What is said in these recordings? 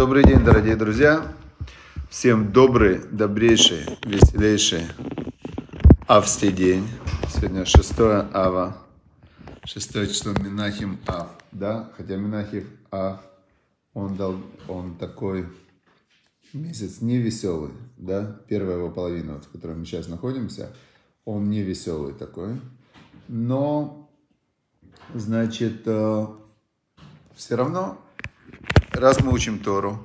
Добрый день, дорогие друзья. Всем добрый, добрейший, веселейший австий день. Сегодня 6 ава. 6 число Минахим Ав. Да? Хотя Минахим Ав, он, дал, он такой месяц не веселый. Да? Первая его половина, вот, в которой мы сейчас находимся, он не веселый такой. Но, значит, э, все равно раз мы учим Тору,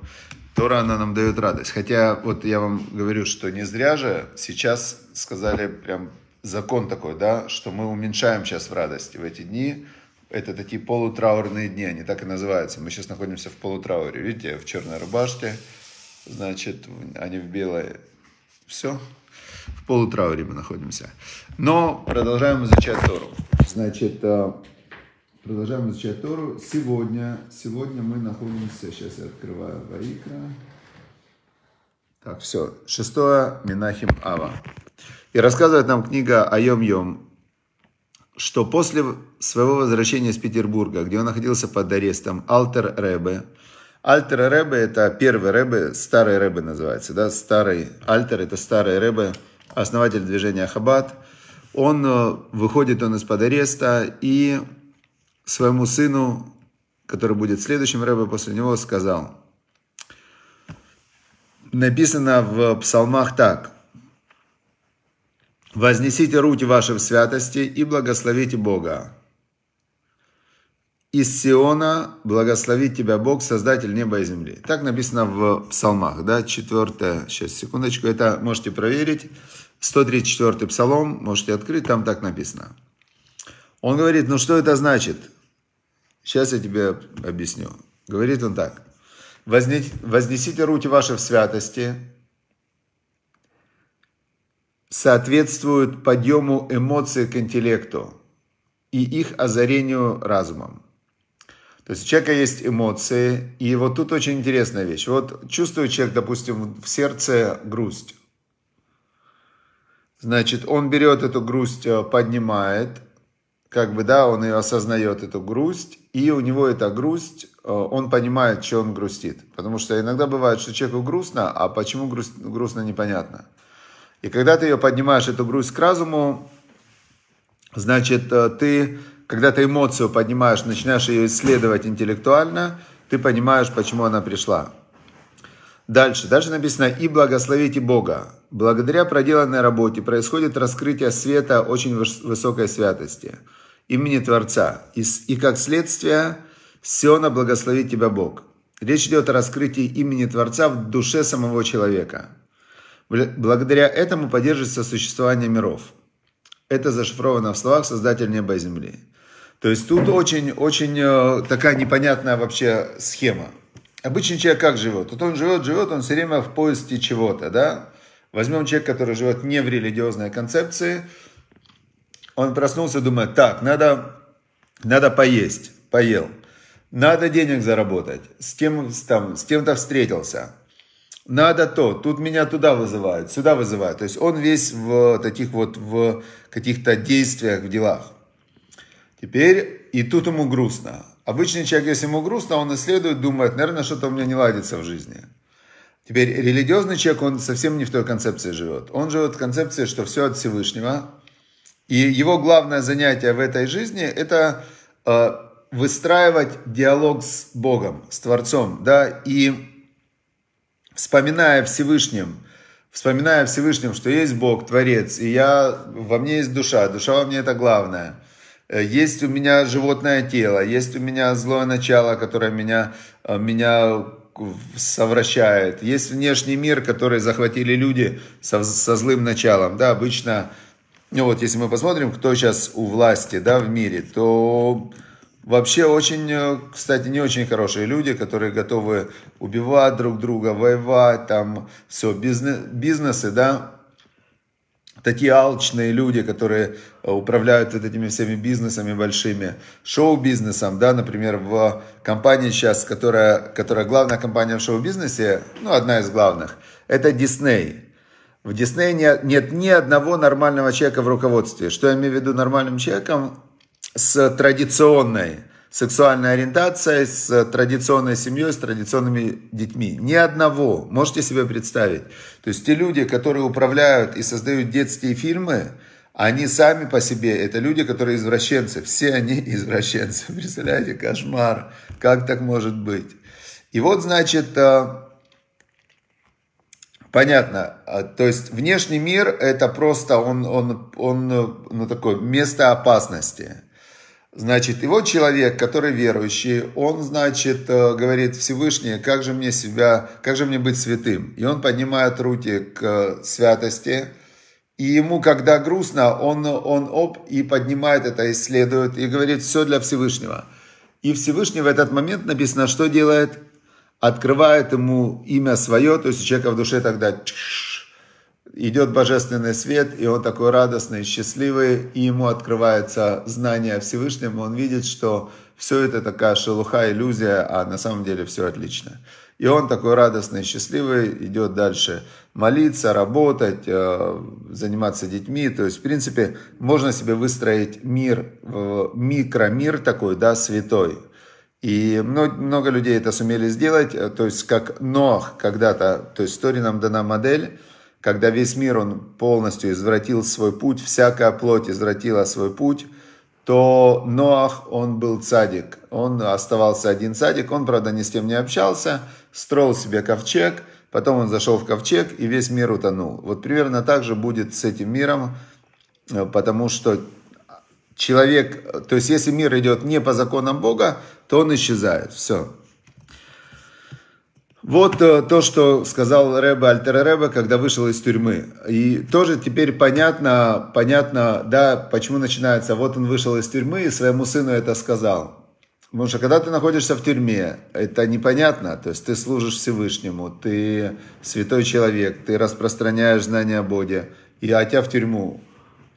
Тора, она нам дает радость. Хотя, вот я вам говорю, что не зря же сейчас сказали прям закон такой, да, что мы уменьшаем сейчас в радости в эти дни. Это такие полутраурные дни, они так и называются. Мы сейчас находимся в полутрауре. Видите, в черной рубашке, значит, они в белой. Все, в полутрауре мы находимся. Но продолжаем изучать Тору. Значит, э, Продолжаем изучать Тору. Сегодня, сегодня мы находимся, сейчас я открываю Ваикра. Так, все. Шестое Минахим Ава. И рассказывает нам книга Айом Йом, что после своего возвращения из Петербурга, где он находился под арестом, Алтер Ребе, Альтер Ребе – это первый Ребе, старый Ребе называется, да, старый Альтер – это старый Ребе, основатель движения Хаббат. Он э, выходит он из-под ареста и своему сыну, который будет следующим рэбе после него, сказал. Написано в псалмах так. «Вознесите руки ваши в святости и благословите Бога. Из Сиона благословит тебя Бог, Создатель неба и земли». Так написано в псалмах, да, четвертое, сейчас, секундочку, это можете проверить. 134 псалом, можете открыть, там так написано. Он говорит, ну что это значит? Сейчас я тебе объясню. Говорит он так. Вознесите руки ваши в святости, соответствуют подъему эмоций к интеллекту и их озарению разумом. То есть у человека есть эмоции, и вот тут очень интересная вещь. Вот чувствует человек, допустим, в сердце грусть. Значит, он берет эту грусть, э, поднимает, как бы, да, он ее осознает, эту грусть, и у него эта грусть, э, он понимает, что он грустит. Потому что иногда бывает, что человеку грустно, а почему грусть, грустно, непонятно. И когда ты ее поднимаешь, эту грусть к разуму, значит, э, ты, когда ты эмоцию поднимаешь, начинаешь ее исследовать интеллектуально, ты понимаешь, почему она пришла. Дальше, дальше написано «И благословите Бога». Благодаря проделанной работе происходит раскрытие света очень высокой святости, имени Творца. И, и как следствие, все на благословит тебя Бог. Речь идет о раскрытии имени Творца в душе самого человека. Благодаря этому поддерживается существование миров. Это зашифровано в словах «Создатель неба и земли». То есть тут очень-очень э, такая непонятная вообще схема обычный человек как живет? Вот он живет, живет, он все время в поиске чего-то, да? Возьмем человека, который живет не в религиозной концепции, он проснулся, думает, так, надо, надо поесть, поел, надо денег заработать, с, кем там, с кем-то встретился, надо то, тут меня туда вызывают, сюда вызывают. То есть он весь в таких вот, в каких-то действиях, в делах. Теперь и тут ему грустно. Обычный человек, если ему грустно, он исследует, думает, наверное, что-то у меня не ладится в жизни. Теперь религиозный человек, он совсем не в той концепции живет. Он живет в концепции, что все от Всевышнего. И его главное занятие в этой жизни – это э, выстраивать диалог с Богом, с Творцом, да, и вспоминая Всевышним, вспоминая Всевышним, что есть Бог, Творец, и я, во мне есть душа, душа во мне это главное – Э, есть у меня животное тело, есть у меня злое начало, которое меня, э, меня совращает, есть внешний мир, который захватили люди со, со злым началом. Да, обычно, ну вот если мы посмотрим, кто сейчас у власти да, в мире, то вообще очень, э, кстати, не очень хорошие люди, которые готовы убивать друг друга, воевать, там все, бизнес, бизнесы, да, такие алчные люди, которые э, управляют вот этими всеми бизнесами большими, шоу-бизнесом, да, например, в компании сейчас, которая, которая главная компания в шоу-бизнесе, ну, одна из главных, это Дисней. В Дисней нет, нет ни одного нормального человека в руководстве. Что я имею в виду нормальным человеком? С традиционной сексуальная ориентация с э, традиционной семьей, с традиционными детьми. Ни одного. Можете себе представить. То есть те люди, которые управляют и создают детские фильмы, они сами по себе, это люди, которые извращенцы. Все они извращенцы. Представляете, кошмар. Как так может быть? И вот, значит, э, Понятно. А, то есть внешний мир это просто он, он, он э, ну, такое место опасности. Значит, и вот человек, который верующий, он, значит, э, говорит Всевышний, как же мне себя, как же мне быть святым? И он поднимает руки к э, святости, и ему, когда грустно, он, он оп, и поднимает это, исследует, и говорит, все для Всевышнего. И Всевышний в этот момент написано, что делает? Открывает ему имя свое, то есть у человека в душе тогда чш, идет божественный свет, и он такой радостный, счастливый, и ему открывается знание о Всевышнем, он видит, что все это такая шелуха, иллюзия, а на самом деле все отлично. И он такой радостный, счастливый, идет дальше молиться, работать, э, заниматься детьми. То есть, в принципе, можно себе выстроить мир, микромир такой, да, святой. И много, много людей это сумели сделать, то есть как Нох когда-то, то есть в истории нам дана модель, когда весь мир, он полностью извратил свой путь, всякая плоть извратила свой путь, то Ноах, он был цадик. Он оставался один цадик, он, правда, ни с тем не общался, строил себе ковчег, потом он зашел в ковчег, и весь мир утонул. Вот примерно так же будет с этим миром, э, потому что человек, то есть если мир идет не по законам Бога, то он исчезает, все. Вот э, то, что сказал Рэбе Альтер Рэбе, когда вышел из тюрьмы. И тоже теперь понятно, понятно, да, почему начинается. Вот он вышел из тюрьмы и своему сыну это сказал. Потому что когда ты находишься в тюрьме, это непонятно. То есть ты служишь Всевышнему, ты святой человек, ты распространяешь знания о Боге, и а тебя в тюрьму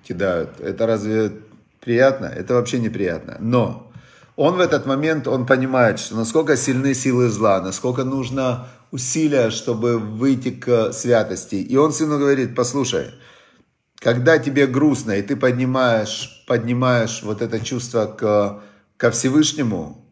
кидают. Это разве приятно? Это вообще неприятно. Но он в этот момент, он понимает, что насколько сильны силы зла, насколько нужно усилия, чтобы выйти к святости. И он сыну говорит, послушай, когда тебе грустно, и ты поднимаешь, поднимаешь вот это чувство к, ко Всевышнему,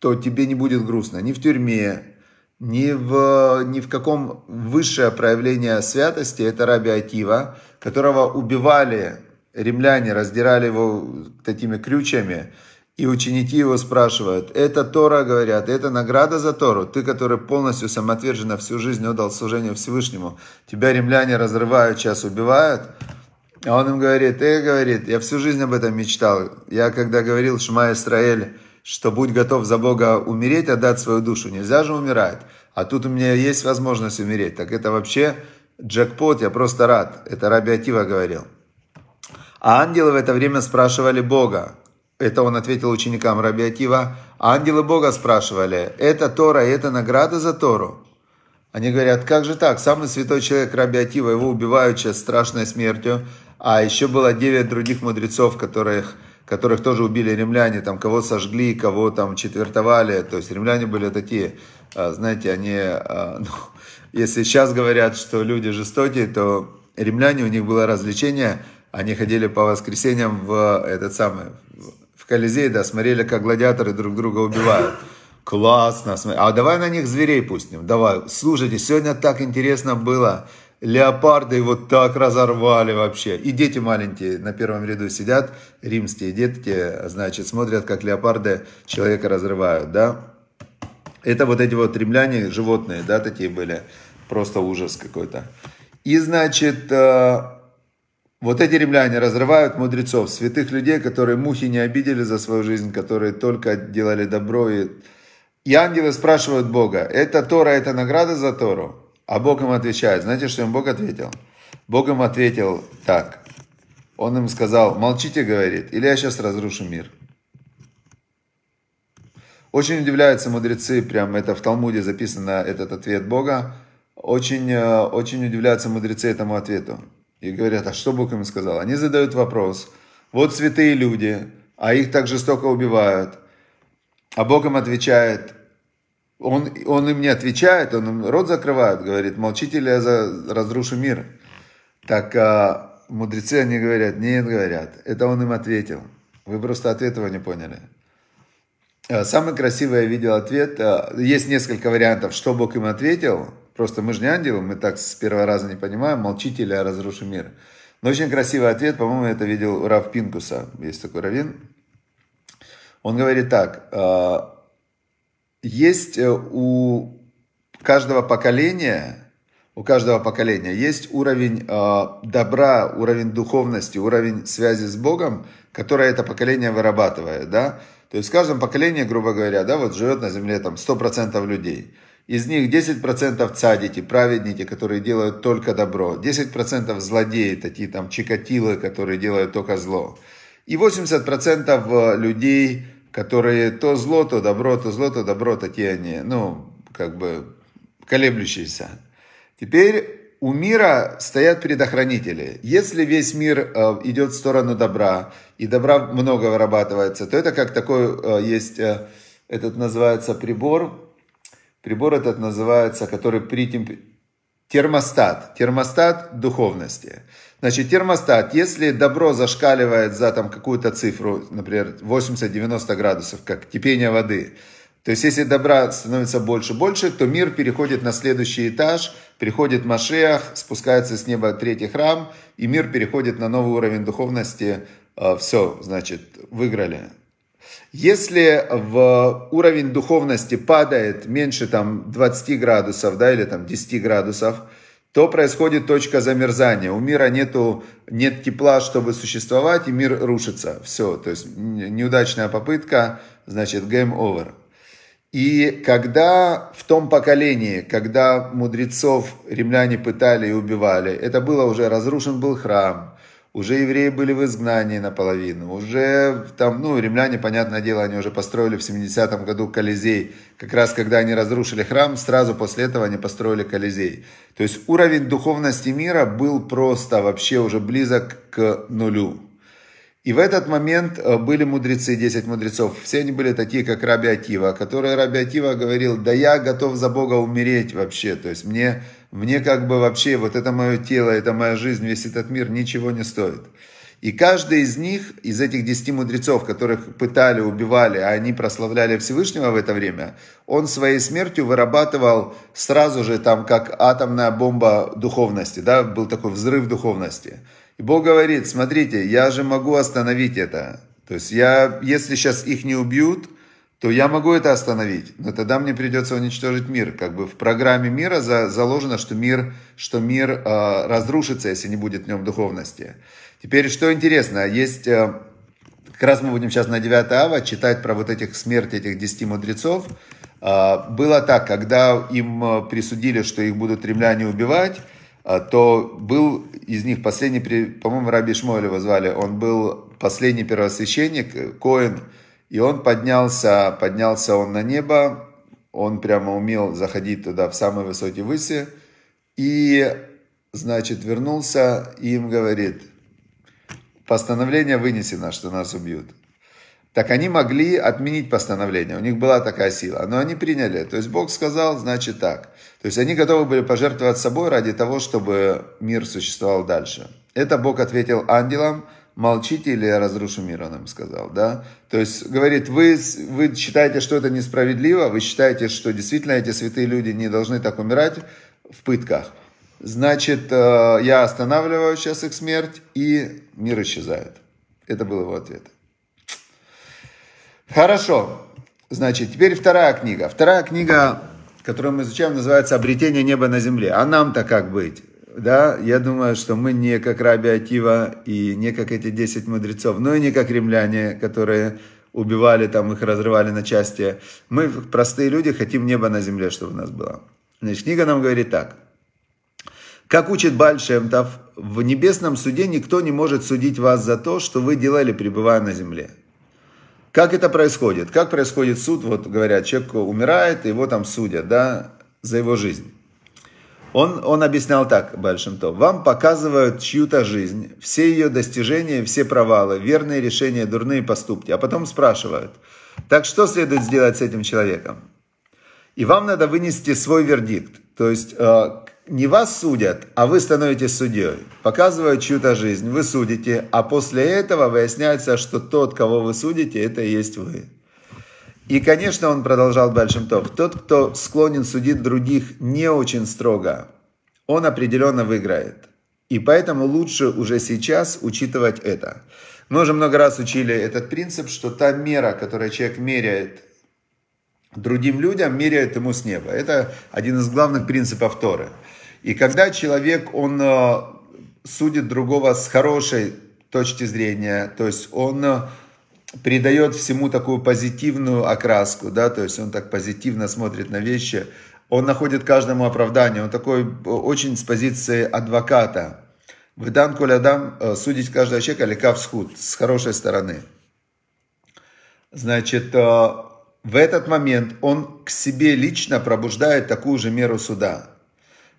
то тебе не будет грустно ни в тюрьме, ни в, ни в каком высшее проявление святости. Это Раби Атива, которого убивали римляне, раздирали его такими крючами. И ученики его спрашивают, это Тора, говорят, это награда за Тору. Ты, который полностью самоотверженно всю жизнь отдал служению Всевышнему, тебя римляне разрывают, сейчас убивают. А он им говорит, ты, «Э, говорит, я всю жизнь об этом мечтал. Я когда говорил Шма Исраэль, что будь готов за Бога умереть, отдать свою душу, нельзя же умирать. А тут у меня есть возможность умереть. Так это вообще джекпот, я просто рад. Это Раби Атива говорил. А ангелы в это время спрашивали Бога, это он ответил ученикам Рабиатива. Ангелы Бога спрашивали, это Тора, это награда за Тору? Они говорят, как же так, самый святой человек Рабиатива, его убивают сейчас страшной смертью. А еще было девять других мудрецов, которых, которых тоже убили римляне, там кого сожгли, кого там четвертовали. То есть римляне были такие, а, знаете, они, а, ну, если сейчас говорят, что люди жестокие, то римляне, у них было развлечение, они ходили по воскресеньям в этот самый, Колизей, да, смотрели, как гладиаторы друг друга убивают. Классно. А давай на них зверей пустим. Давай. Слушайте, сегодня так интересно было. Леопарды его так разорвали вообще. И дети маленькие на первом ряду сидят, римские детки, значит, смотрят, как леопарды человека разрывают, да? Это вот эти вот римляне, животные, да, такие были. Просто ужас какой-то. И, значит, э, вот эти римляне разрывают мудрецов, святых людей, которые мухи не обидели за свою жизнь, которые только делали добро. И, и ангелы спрашивают Бога, это Тора, это награда за Тору? А Бог им отвечает. Знаете, что им Бог ответил? Бог им ответил так. Он им сказал, молчите, говорит, или я сейчас разрушу мир. Очень удивляются мудрецы, прям это в Талмуде записано, этот ответ Бога. Очень, э, очень удивляются мудрецы этому ответу. И говорят, а что Бог им сказал? Они задают вопрос. Вот святые люди, а их так жестоко убивают. А Бог им отвечает, он, он им не отвечает, он им рот закрывает, говорит, молчите или я за, разрушу мир. Так а, мудрецы, они говорят, нет, говорят, это он им ответил. Вы просто ответ его не поняли. А, самый красивый я видел ответ, а, есть несколько вариантов, что Бог им ответил – Просто мы же не ангелы, мы так с первого раза не понимаем. Молчите или я разрушу мир. Но очень красивый ответ, по-моему, это видел Рав Пинкуса. Есть такой раввин. Он говорит так. А, есть э, у каждого поколения у каждого поколения есть уровень а, добра, уровень духовности, уровень связи с Богом, который это поколение вырабатывает, да. То есть в каждом поколении, грубо говоря, да, вот живет на земле там 100% людей. Из них 10% цадити праведники, которые делают только добро. 10% злодеи, такие там чикатилы, которые делают только зло. И 80% э, людей, которые то зло, то добро, то зло, то добро, такие они, ну, как бы колеблющиеся. Теперь у мира стоят предохранители. Если весь мир э, идет в сторону добра, и добра много вырабатывается, то это как такой э, есть, этот называется прибор, Прибор этот называется, который при температуре... Термостат. Термостат духовности. Значит, термостат, если добро зашкаливает за там какую-то цифру, например, 80-90 градусов, как кипение воды, то есть, если добра становится больше больше, то мир переходит на следующий этаж, приходит Машех, спускается с неба третий храм, и мир переходит на новый уровень духовности. Э, Все, значит, выиграли. Если в уровень духовности падает меньше там 20 градусов, да, или там 10 градусов, то происходит точка замерзания. У мира нету, нет тепла, чтобы существовать, и мир рушится. Все, то есть неудачная попытка, значит, game over. И когда в том поколении, когда мудрецов римляне пытали и убивали, это было уже разрушен был храм, уже евреи были в изгнании наполовину, уже там, ну, римляне, понятное дело, они уже построили в 70-м году Колизей, как раз когда они разрушили храм, сразу после этого они построили Колизей. То есть уровень духовности мира был просто вообще уже близок к нулю. И в этот момент э, были мудрецы, 10 мудрецов, все они были такие, как Раби Атива, который Раби Атива говорил, да я готов за Бога умереть вообще, то есть мне мне как бы вообще вот это мое тело, это моя жизнь, весь этот мир ничего не стоит. И каждый из них, из этих десяти мудрецов, которых пытали, убивали, а они прославляли Всевышнего в это время, он своей смертью вырабатывал сразу же там, как атомная бомба духовности, да, был такой взрыв духовности. И Бог говорит, смотрите, я же могу остановить это. То есть я, если сейчас их не убьют, то я могу это остановить, но тогда мне придется уничтожить мир. Как бы в программе мира за, заложено, что мир, что мир э, разрушится, если не будет в нем духовности. Теперь, что интересно, есть... Э, как раз мы будем сейчас на 9 ава читать про вот этих смерть этих 10 мудрецов. Э, было так, когда им э, присудили, что их будут римляне убивать, э, то был из них последний, по-моему, Раби Шмоль его звали, он был последний первосвященник, э, Коин, и он поднялся, поднялся он на небо, он прямо умел заходить туда в самой высоте выси, и, значит, вернулся и им говорит, постановление вынесено, что нас убьют. Так они могли отменить постановление, у них была такая сила, но они приняли. То есть Бог сказал, значит так. То есть они готовы были пожертвовать собой ради того, чтобы мир существовал дальше. Это Бог ответил ангелам – молчите, или я разрушу мир, он им сказал, да? То есть, говорит, вы, вы считаете, что это несправедливо, вы считаете, что действительно эти святые люди не должны так умирать в пытках. Значит, э, я останавливаю сейчас их смерть, и мир исчезает. Это был его ответ. Хорошо. Значит, теперь вторая книга. Вторая книга, которую мы изучаем, называется «Обретение неба на земле». А нам-то как быть? да, я думаю, что мы не как Раби Акива и не как эти 10 мудрецов, но и не как римляне, которые убивали там, их разрывали на части. Мы, простые люди, хотим небо на земле, чтобы у нас было. Значит, книга нам говорит так. Как учит Бальшемтов, в небесном суде никто не может судить вас за то, что вы делали, пребывая на земле. Как это происходит? Как происходит суд? Вот говорят, человек умирает, его там судят, да, за его жизнь. Он, он объяснял так, то Вам показывают чью-то жизнь, все ее достижения, все провалы, верные решения, дурные поступки, а потом спрашивают, так что следует сделать с этим человеком? И вам надо вынести свой вердикт. То есть э, не вас судят, а вы становитесь судьей. Показывают чью-то жизнь, вы судите, а после этого выясняется, что тот, кого вы судите, это и есть вы. И, конечно, он продолжал Большим топ. тот, кто склонен судить других не очень строго, он определенно выиграет. И поэтому лучше уже сейчас учитывать это. Мы уже много раз учили этот принцип, что та мера, которую человек меряет другим людям, меряет ему с неба. Это один из главных принципов Торы. И когда человек, он э, судит другого с хорошей точки зрения, то есть он э, придает всему такую позитивную окраску, да, то есть он так позитивно смотрит на вещи, он находит каждому оправдание, он такой э, очень с позиции адвоката. Выдан коль э, судить каждого человека лекав схуд, с хорошей стороны. Значит, э, в этот момент он к себе лично пробуждает такую же меру суда.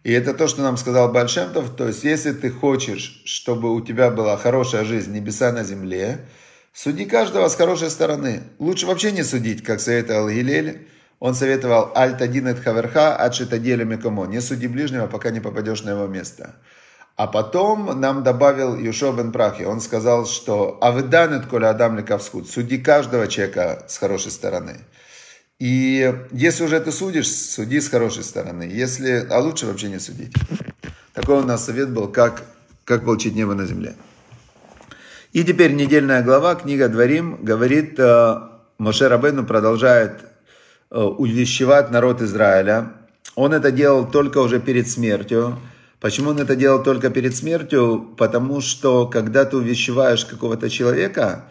И это то, что нам сказал Большемтов, то есть если ты хочешь, чтобы у тебя была хорошая жизнь, небеса на земле, Суди каждого с хорошей стороны. Лучше вообще не судить, как советовал Гилель. Он советовал «Аль-Тадин эт хаверха, адшитадиэлю мекомо». Не суди ближнего, пока не попадешь на его место. А потом нам добавил Юшо бен Прахи. Он сказал, что «Авдан эт коля адам лекавскут». Суди каждого человека с хорошей стороны. И если уже ты судишь, суди с хорошей стороны. Если, а лучше вообще не судить. Такой у нас совет был, как, как получить небо на земле. И теперь недельная глава, книга Дворим, говорит, э, Моше Рабену продолжает э, увещевать народ Израиля. Он это делал только уже перед смертью. Почему он это делал только перед смертью? Потому что, когда ты увещеваешь какого-то человека,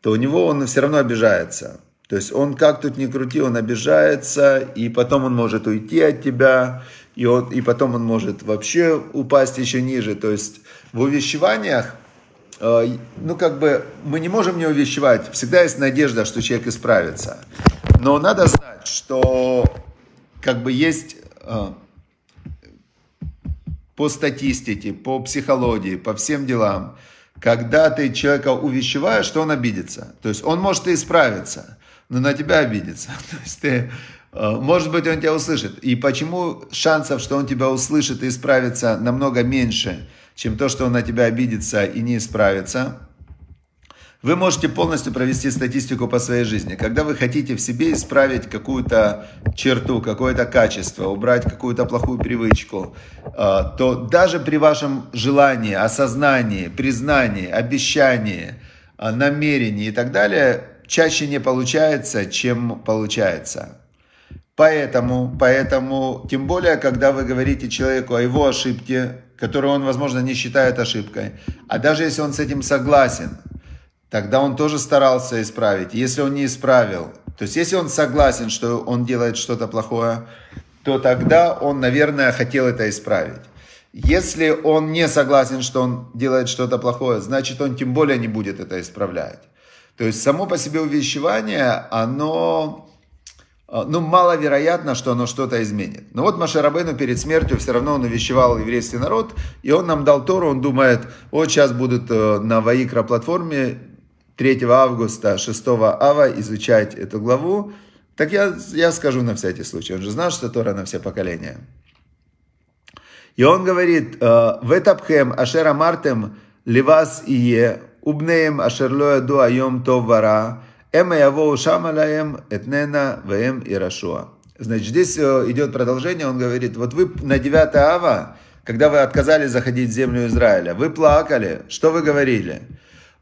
то у него он все равно обижается. То есть он как тут ни крути, он обижается, и потом он может уйти от тебя, и, он, и потом он может вообще упасть еще ниже. То есть в увещеваниях Э, ну, как бы, мы не можем не увещевать. Всегда есть надежда, что человек исправится. Но надо знать, что, как бы, есть э, по статистике, по психологии, по всем делам, когда ты человека увещеваешь, что он обидится. То есть он может и исправиться, но на тебя обидится. То есть ты, э, может быть, он тебя услышит. И почему шансов, что он тебя услышит и исправится, намного меньше – чем то, что он на тебя обидится и не исправится. Вы можете полностью провести статистику по своей жизни. Когда вы хотите в себе исправить какую-то черту, какое-то качество, убрать какую-то плохую привычку, э, то даже при вашем желании, осознании, признании, обещании, э, намерении и так далее, чаще не получается, чем получается. Поэтому, поэтому, тем более, когда вы говорите человеку о его ошибке, которую он, возможно, не считает ошибкой. А даже если он с этим согласен, тогда он тоже старался исправить. Если он не исправил, то есть если он согласен, что он делает что-то плохое, то тогда он, наверное, хотел это исправить. Если он не согласен, что он делает что-то плохое, значит, он тем более не будет это исправлять. То есть само по себе увещевание, оно а, ну, маловероятно, что оно что-то изменит. Но вот Машарабейну перед смертью все равно он увещевал еврейский народ, и он нам дал Тору, он думает, вот сейчас будут э, на Ваикра-платформе 3 августа, 6 ава изучать эту главу. Так я, я скажу на всякий случай, он же знал, что Тора на все поколения. И он говорит, «Э, «Ветапхем ашера мартем левас ие, убнеем ашерлоя дуа йом товара». вара Эма яво шамалаем этнена вем ирашуа. Значит, здесь э, идет продолжение, он говорит, вот вы на 9 ава, когда вы отказались заходить в землю Израиля, вы плакали, что вы говорили?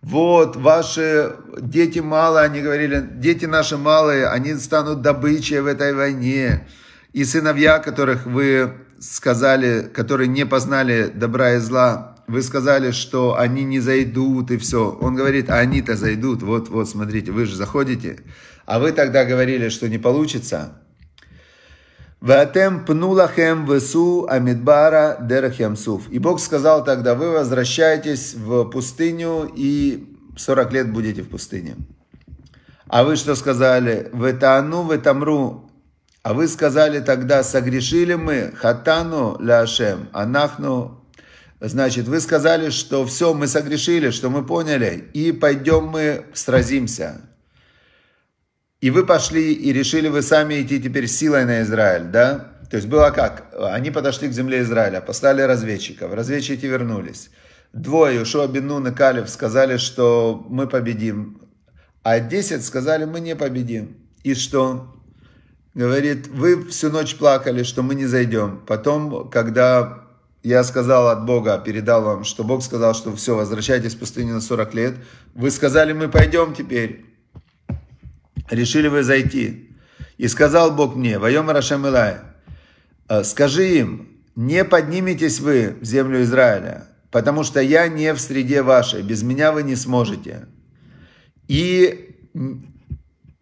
Вот, ваши дети малые, они говорили, дети наши малые, они станут добычей в этой войне. И сыновья, которых вы сказали, которые не познали добра и зла, вы сказали, что они не зайдут и все. Он говорит, а они-то зайдут. Вот, вот, смотрите, вы же заходите. А вы тогда говорили, что не получится. Ватем пнулахем весу амидбара дерахемсуф. И Бог сказал тогда, вы возвращаетесь в пустыню и 40 лет будете в пустыне. А вы что сказали? Ветану, ветамру. А вы сказали тогда, согрешили мы хатану ляшем, анахну Значит, вы сказали, что все, мы согрешили, что мы поняли, и пойдем мы сразимся. И вы пошли и решили вы сами идти теперь силой на Израиль, да? То есть было как? Они подошли к земле Израиля, послали разведчиков, разведчики вернулись. Двое, Ушуа Бенун и Калев, сказали, что мы победим. А десять сказали, мы не победим. И что? Говорит, вы всю ночь плакали, что мы не зайдем. Потом, когда я сказал от Бога, передал вам, что Бог сказал, что все, возвращайтесь в пустыню на 40 лет. Вы сказали, мы пойдем теперь. Решили вы зайти. И сказал Бог мне, воем Рашем Илай, э, скажи им, не подниметесь вы в землю Израиля, потому что я не в среде вашей, без меня вы не сможете. И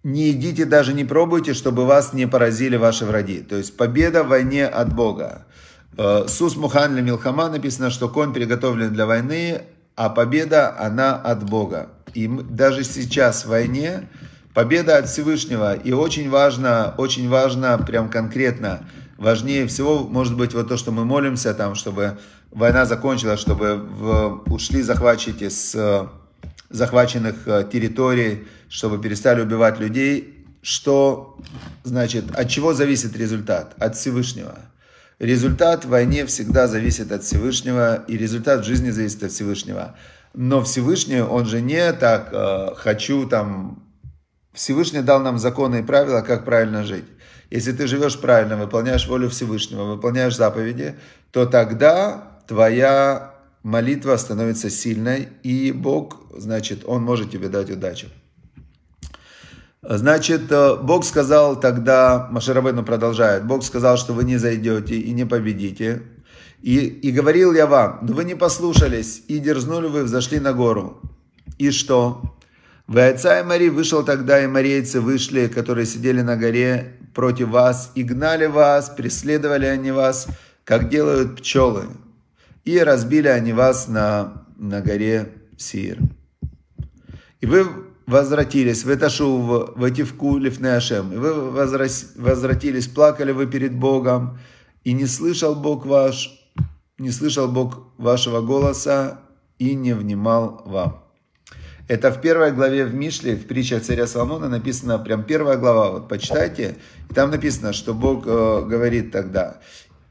не идите, даже не пробуйте, чтобы вас не поразили ваши враги. То есть победа в войне от Бога. Э, Сус Мухан Милхама написано, что конь приготовлен для войны, а победа, она от Бога. И даже сейчас в войне победа от Всевышнего. И очень важно, очень важно, прям конкретно, важнее всего, может быть, вот то, что мы молимся там, чтобы война закончилась, чтобы в, ушли захватчики с э, захваченных э, территорий, чтобы перестали убивать людей, что значит, от чего зависит результат? От Всевышнего. Результат в войне всегда зависит от Всевышнего, и результат в жизни зависит от Всевышнего. Но Всевышний, он же не так э, «хочу там...» Всевышний дал нам законы и правила, как правильно жить. Если ты живешь правильно, выполняешь волю Всевышнего, выполняешь заповеди, то тогда твоя молитва становится сильной, и Бог, значит, Он может тебе дать удачу. Значит, э, Бог сказал тогда, Машарабейну продолжает, Бог сказал, что вы не зайдете и не победите. И, и говорил я вам, но вы не послушались, и дерзнули вы, взошли на гору. И что? В отца и Мари вышел тогда, и марейцы вышли, которые сидели на горе против вас, и гнали вас, преследовали они вас, как делают пчелы. И разбили они вас на, на горе Сир. И вы возвратились, вы выташу в этивку лифнеашем, и вы возвратились, плакали вы перед Богом, и не слышал Бог ваш, не слышал Бог вашего голоса и не внимал вам. Это в первой главе в Мишле, в притчах царя Соломона написано, прям первая глава, вот почитайте, и там написано, что Бог э, говорит тогда.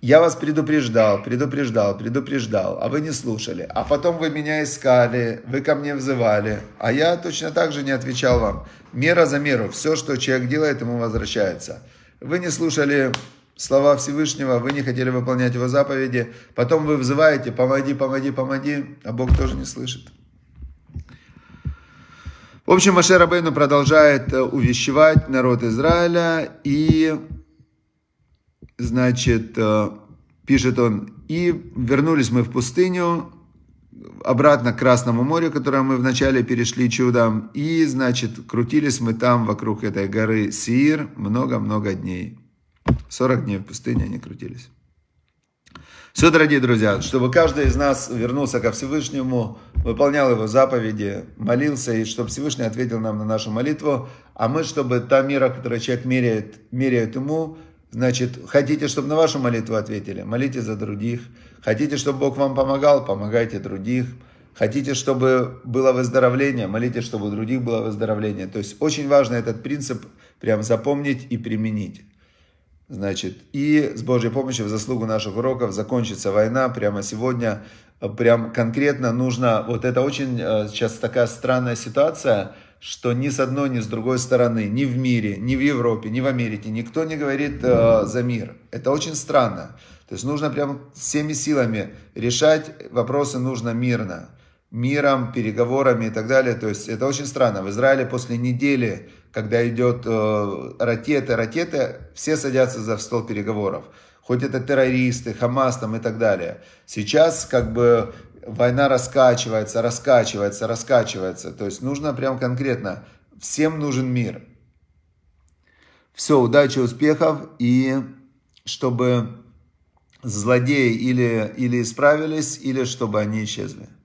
Я вас предупреждал, предупреждал, предупреждал, а вы не слушали. А потом вы меня искали, вы ко мне взывали, а я точно так же не отвечал вам. Мера за меру, все, что человек делает, ему возвращается. Вы не слушали слова Всевышнего, вы не хотели выполнять его заповеди, потом вы взываете, помоги, помоги, помоги, а Бог тоже не слышит. В общем, Маше Рабейну продолжает э, увещевать народ Израиля и значит, э, пишет он, и вернулись мы в пустыню, обратно к Красному морю, которое мы вначале перешли чудом, и, значит, крутились мы там вокруг этой горы Сир много-много дней. 40 дней в пустыне они крутились. Все, дорогие друзья, чтобы каждый из нас вернулся ко Всевышнему, выполнял его заповеди, молился, и чтобы Всевышний ответил нам на нашу молитву, а мы, чтобы та мера, которую человек меряет, меряет ему, Значит, хотите, чтобы на вашу молитву ответили? молитесь за других. Хотите, чтобы Бог вам помогал? Помогайте других. Хотите, чтобы было выздоровление? молитесь, чтобы у других было выздоровление. То есть очень важно этот принцип прям запомнить и применить. Значит, и с Божьей помощью в заслугу наших уроков закончится война прямо сегодня. Прям конкретно нужно, вот это очень э, сейчас такая странная ситуация – что ни с одной, ни с другой стороны, ни в мире, ни в Европе, ни в Америке никто не говорит э, за мир. Это очень странно. То есть нужно прям всеми силами решать вопросы нужно мирно. Миром, переговорами и так далее. То есть это очень странно. В Израиле после недели, когда идет э, ракеты, ракеты, все садятся за стол переговоров хоть это террористы, Хамас там и так далее. Сейчас как бы война раскачивается, раскачивается, раскачивается. То есть нужно прям конкретно. Всем нужен мир. Все, удачи, успехов. И чтобы злодеи или, или исправились, или чтобы они исчезли.